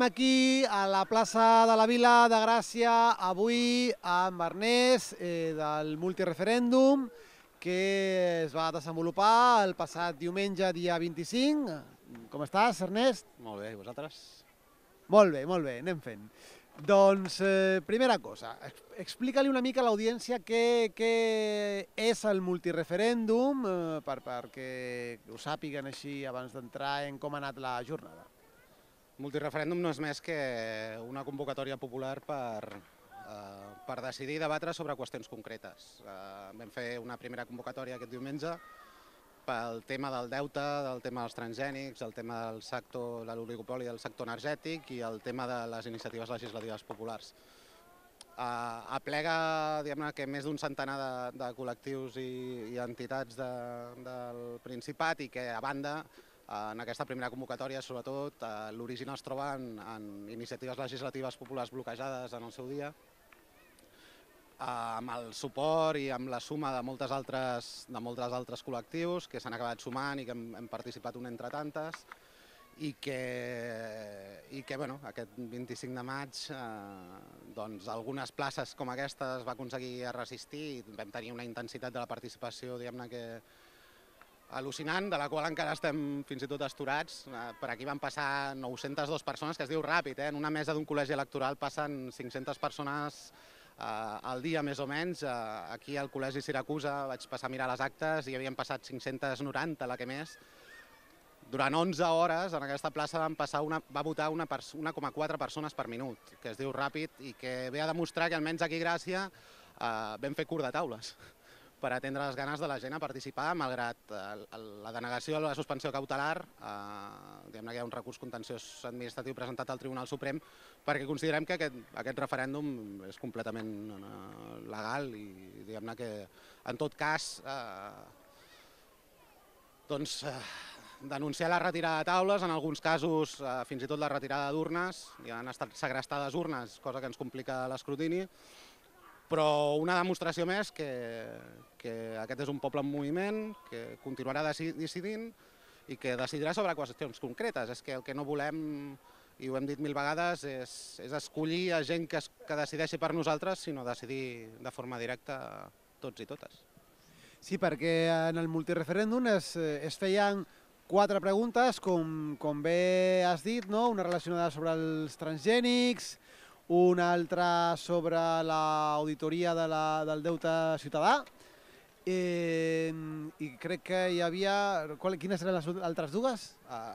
estem aquí a la plaça de la Vila de Gràcia avui amb Ernest eh, del multireferèndum que es va desenvolupar el passat diumenge, dia 25. Com estàs, Ernest? Molt bé, i vosaltres? Molt bé, molt bé, anem fent. Doncs, eh, primera cosa, explica-li una mica a l'audiència què, què és el multireferèndum, eh, per, perquè ho sàpiguen així abans d'entrar en com ha anat la jornada. Multireferèndum no és més que una convocatòria popular per, eh, per decidir i debatre sobre qüestions concretes. Eh, vam fer una primera convocatòria aquest diumenge pel tema del deute, del tema dels transgènics, el tema del sector, de l'oligopoli del sector energètic i el tema de les iniciatives legislatives populars. Eh, aplega que més d'un centenar de, de col·lectius i, i entitats de, del Principat i que, a banda, en aquesta primera convocatòria, sobretot, eh, l'origen es troba en, en iniciatives legislatives populars bloquejades en el seu dia, eh, amb el suport i amb la suma de moltes altres, de moltes altres col·lectius que s'han acabat sumant i que hem, hem participat un entre tantes, i que, i que bueno, aquest 25 de maig eh, doncs, algunes places com aquestes va aconseguir resistir i vam tenir una intensitat de la participació diguem-ne que, al·lucinant, de la qual encara estem fins i tot asturats. Eh, per aquí van passar 902 persones, que es diu ràpid, eh? en una mesa d'un col·legi electoral passen 500 persones eh, al dia, més o menys. Eh, aquí al col·legi Siracusa vaig passar a mirar les actes i havien passat 590, la que més. Durant 11 hores en aquesta plaça van passar una, va votar 1,4 pers persones per minut, que es diu ràpid i que ve a demostrar que almenys aquí a Gràcia eh, vam fer curt de taules per atendre les ganes de la gent a participar, malgrat eh, la denegació de la suspensió cautelar, eh, diguem que hi ha un recurs contenciós administratiu presentat al Tribunal Suprem, perquè considerem que aquest, aquest referèndum és completament eh, legal i diguem que en tot cas eh, doncs, eh, denunciar la retirada de taules, en alguns casos fins i tot la retirada d'urnes, ja han estat segrestades urnes, cosa que ens complica l'escrutini, però una demostració més que, que aquest és un poble en moviment, que continuarà decidint i que decidirà sobre qüestions concretes. És que el que no volem, i ho hem dit mil vegades, és, és escollir a gent que, es, que decideixi per nosaltres, sinó decidir de forma directa tots i totes. Sí, perquè en el multireferèndum es, es feien quatre preguntes, com, com bé has dit, no? una relacionada sobre els transgènics, una altra sobre l'auditoria de la, del deute ciutadà, eh, i crec que hi havia... Qual, quines eren les altres dues? Uh,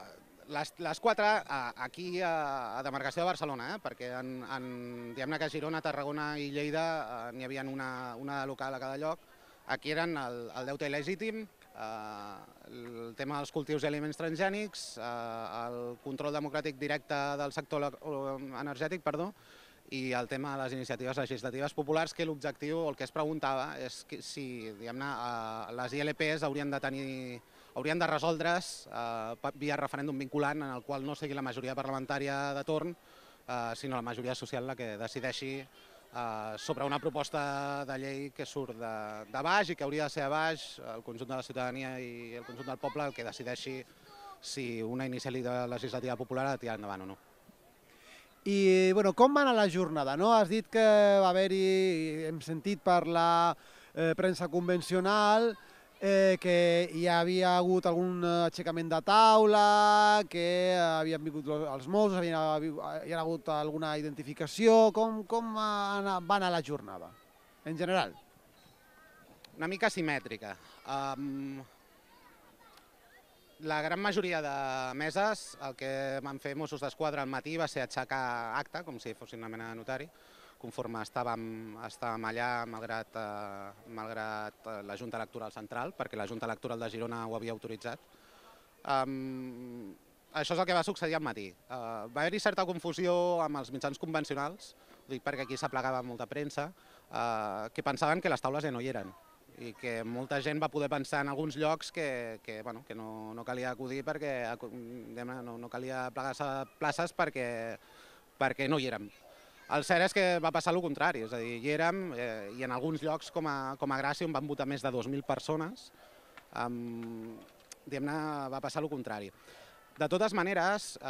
les, les quatre uh, aquí a, a demarcació de Barcelona, eh? perquè en, en diguem-ne que Girona, Tarragona i Lleida uh, n'hi havia una, una local a cada lloc. Aquí eren el, el deute il·legítim, uh, el tema dels cultius i aliments transgènics, uh, el control democràtic directe del sector energètic, perdó, i el tema de les iniciatives legislatives populars, que l'objectiu, el que es preguntava, és que si eh, les ILPs haurien de, tenir, haurien de resoldre's eh, via referèndum vinculant en el qual no sigui la majoria parlamentària de torn, eh, sinó la majoria social la que decideixi eh, sobre una proposta de llei que surt de, de baix i que hauria de ser a baix, el conjunt de la ciutadania i el conjunt del poble el que decideixi si una iniciativa legislativa popular ha de tirar endavant o no. I, bueno, com va anar la jornada? No? Has dit que va haver-hi, hem sentit per la eh, premsa convencional, eh, que hi havia hagut algun eh, aixecament de taula, que havien vingut els Mossos, havien, hi ha hagut alguna identificació... Com, com va anar la jornada, en general? Una mica simètrica. Um, la gran majoria de meses el que van fer Mossos d'Esquadra al matí va ser aixecar acta, com si fossin una mena de notari, conforme estàvem, estàvem allà malgrat, eh, malgrat eh, la Junta Electoral Central, perquè la Junta Electoral de Girona ho havia autoritzat. Um, això és el que va succeir al matí. Uh, va haver-hi certa confusió amb els mitjans convencionals, dic perquè aquí s'aplegava molta premsa, uh, que pensaven que les taules ja no hi eren i que molta gent va poder pensar en alguns llocs que, que, bueno, que no, no calia acudir perquè no, no calia plegar places perquè, perquè no hi érem. El cert és que va passar el contrari, és a dir, hi érem eh, i en alguns llocs com a, com a Gràcia on van votar més de 2.000 persones, um, diguem-ne, va passar el contrari. De totes maneres, eh,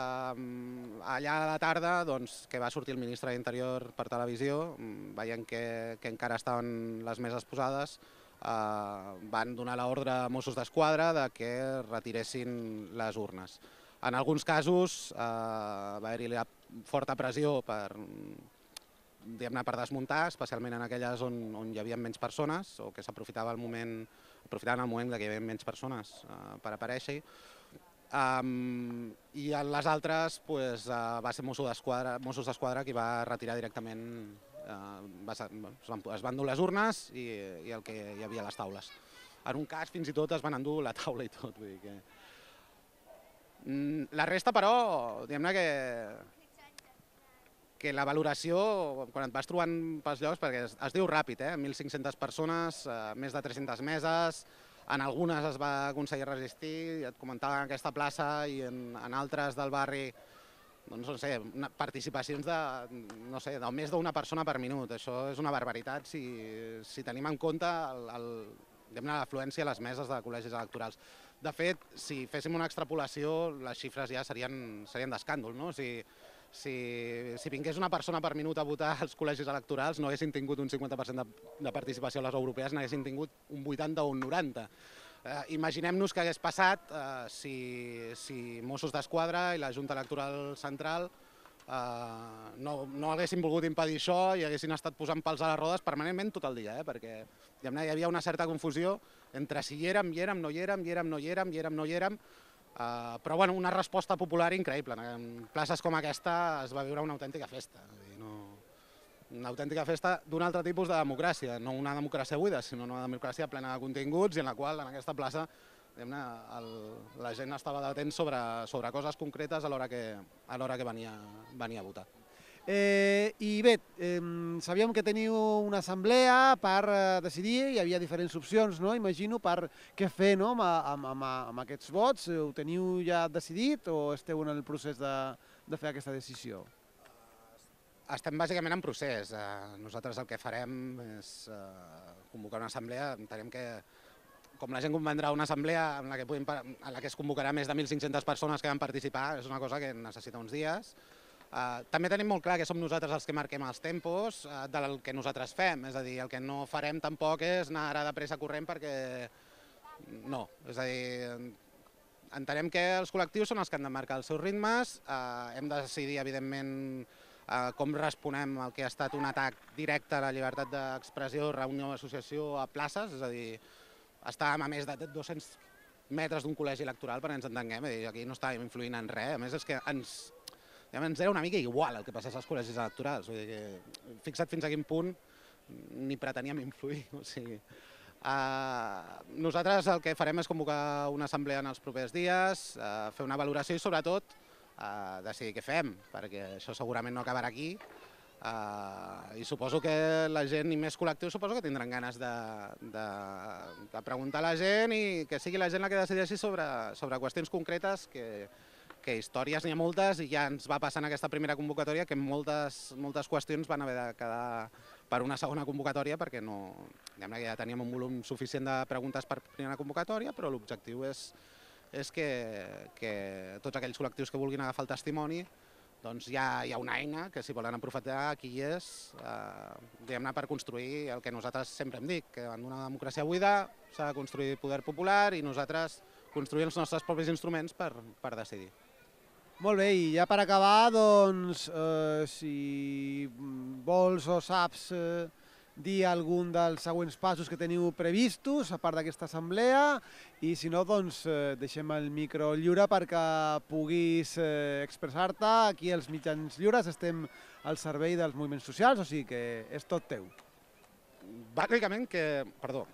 allà a la tarda, doncs, que va sortir el ministre d'Interior per televisió, mm, veient que, que encara estaven les meses posades, eh, van donar l'ordre a Mossos d'Esquadra de que retiressin les urnes. En alguns casos eh, va haver-hi forta pressió per, ne per desmuntar, especialment en aquelles on, on hi havia menys persones o que s'aprofitava el moment, aprofitaven el moment que hi havia menys persones eh, per aparèixer. Um, I en les altres pues, uh, va ser Mossos d'Esquadra qui va retirar directament Eh, va ser, es van dur les urnes i, i el que hi havia a les taules. En un cas, fins i tot, es van endur la taula i tot. Vull dir que... Mm, la resta, però, diguem-ne que que la valoració, quan et vas trobant pels llocs, perquè es, es diu ràpid, eh? 1.500 persones, eh, més de 300 meses, en algunes es va aconseguir resistir, et comentava en aquesta plaça i en, en altres del barri doncs, no sé, participacions de, no sé, de més d'una persona per minut. Això és una barbaritat si, si tenim en compte l'afluència a les meses de col·legis electorals. De fet, si féssim una extrapolació, les xifres ja serien, serien d'escàndol, no? Si, si, si vingués una persona per minut a votar als col·legis electorals, no haguessin tingut un 50% de, de participació a les europees, n'haguessin tingut un 80 o un 90. Eh, Imaginem-nos que hagués passat eh, si, si Mossos d'Esquadra i la Junta Electoral Central Uh, no, no haguessin volgut impedir això i haguessin estat posant pals a les rodes permanentment tot el dia, eh? perquè hi havia una certa confusió entre si hi érem, hi érem, no hi érem, hi érem, no hi érem, hi érem, no hi érem, uh, però bueno, una resposta popular increïble. En places com aquesta es va viure una autèntica festa una autèntica festa d'un altre tipus de democràcia, no una democràcia buida, sinó una democràcia plena de continguts i en la qual en aquesta plaça el, la gent estava detent sobre, sobre coses concretes a l'hora que, a l'hora que venia, venia a votar. Eh, I bé, eh, sabíem que teniu una assemblea per eh, decidir, hi havia diferents opcions, no? imagino, per què fer no? amb, amb, amb, amb aquests vots. Ho teniu ja decidit o esteu en el procés de, de fer aquesta decisió? Estem bàsicament en procés. Eh, nosaltres el que farem és eh, convocar una assemblea. Entenem que, com la gent convendrà una assemblea en la que, puguin, en la que es convocarà més de 1.500 persones que van participar, és una cosa que necessita uns dies. Eh, també tenim molt clar que som nosaltres els que marquem els tempos del que nosaltres fem, és a dir, el que no farem tampoc és anar ara de pressa corrent perquè no, és a dir, entenem que els col·lectius són els que han de marcar els seus ritmes, hem de decidir, evidentment, eh, com responem al que ha estat un atac directe a la llibertat d'expressió, reunió, associació a places, és a dir, estàvem a més de 200 metres d'un col·legi electoral perquè ens entenguem, dir, aquí no estàvem influint en res, a més és que ens, ja ens era una mica igual el que passés als col·legis electorals, vull dir que fixa't fins a quin punt ni preteníem influir, o sigui... Uh, nosaltres el que farem és convocar una assemblea en els propers dies, uh, fer una valoració i sobretot a eh, decidir què fem, perquè això segurament no acabarà aquí, Uh, I suposo que la gent, i més col·lectiu, suposo que tindran ganes de, de, de preguntar a la gent i que sigui la gent la que decideixi sobre, sobre qüestions concretes, que, que històries n'hi ha moltes i ja ens va passar en aquesta primera convocatòria que moltes, moltes qüestions van haver de quedar per una segona convocatòria perquè no, ja teníem un volum suficient de preguntes per primera convocatòria, però l'objectiu és és que, que tots aquells col·lectius que vulguin agafar el testimoni, doncs hi ha, hi ha una eina que si volen aprofitar aquí hi és, eh, diguem-ne, per construir el que nosaltres sempre hem dit, que en una democràcia buida s'ha de construir poder popular i nosaltres construir els nostres propis instruments per, per decidir. Molt bé, i ja per acabar, doncs, eh, si vols o saps eh, dir algun dels següents passos que teniu previstos, a part d'aquesta assemblea, i si no, doncs eh, deixem el micro lliure perquè puguis eh, expressar-te. Aquí els mitjans lliures estem al servei dels moviments socials, o sigui que és tot teu. Bàsicament que... Perdó.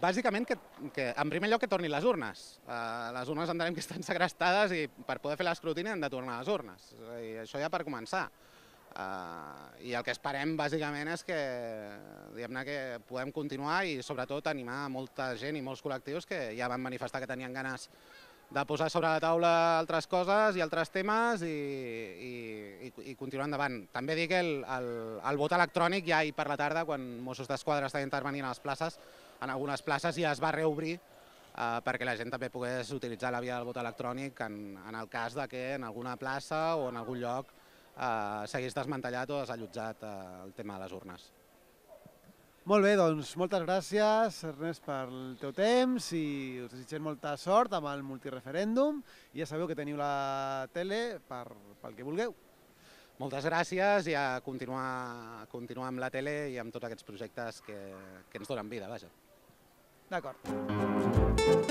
Bàsicament que, que en primer lloc que tornin les urnes. Uh, les urnes entenem que estan segrestades i per poder fer l'escrutini han de tornar les urnes. I això ja per començar. Uh, I el que esperem bàsicament és que, diguem-ne, que podem continuar i sobretot animar molta gent i molts col·lectius que ja van manifestar que tenien ganes de posar sobre la taula altres coses i altres temes i, i, i, i continuar endavant. També dic que el, el, el vot electrònic ja ahir per la tarda, quan Mossos d'Esquadra estava intervenint a les places, en algunes places ja es va reobrir eh, perquè la gent també pogués utilitzar la via del vot electrònic en, en el cas de que en alguna plaça o en algun lloc eh, s'hagués desmantellat o desallotjat eh, el tema de les urnes. Molt bé, doncs moltes gràcies, Ernest, pel teu temps i us desitgem molta sort amb el multireferèndum. I ja sabeu que teniu la tele per, pel que vulgueu. Moltes gràcies i a continuar, a continuar amb la tele i amb tots aquests projectes que, que ens donen vida, vaja. D'acord.